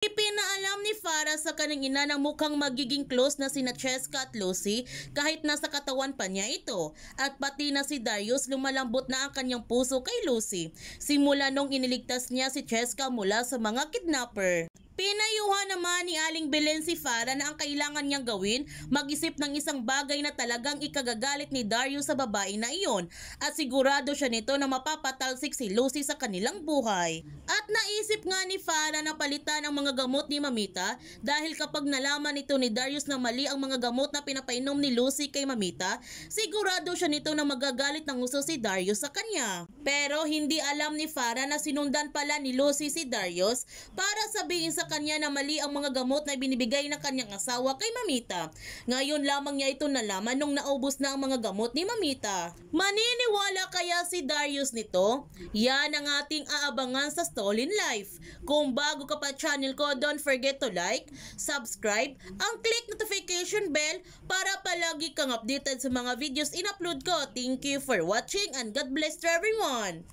Ipinaalam ni Farah sa kanyang ina na mukhang magiging close na sina Cheska at Lucy kahit nasa katawan pa niya ito at pati na si Darius lumalambot na ang kanyang puso kay Lucy simula nung iniligtas niya si Cheska mula sa mga kidnapper. Pinayuhan naman ni Aling Belen si Farah na ang kailangan niyang gawin mag-isip ng isang bagay na talagang ikagagalit ni Darius sa babae na iyon at sigurado siya nito na mapapatalsik si Lucy sa kanilang buhay. At naisip nga ni Farah na palitan ang mga gamot ni Mamita dahil kapag nalaman ito ni Darius na mali ang mga gamot na pinapainom ni Lucy kay Mamita, sigurado siya nito na magagalit ng uso si Darius sa kanya. Pero hindi alam ni Farah na sinundan pala ni Lucy si Darius para sabihin sa kanya na mali ang mga gamot na binibigay ng kanyang asawa kay Mamita. Ngayon lamang niya ito nalaman nung naubos na ang mga gamot ni Mamita. Maniniwala kaya si Darius nito? Yan ang ating aabangan sa story Bulin Life. Kung bago ka pa channel ko, don't forget to like, subscribe, ang click notification bell para palagi kang updated sa mga videos in-upload ko. Thank you for watching and God bless to everyone!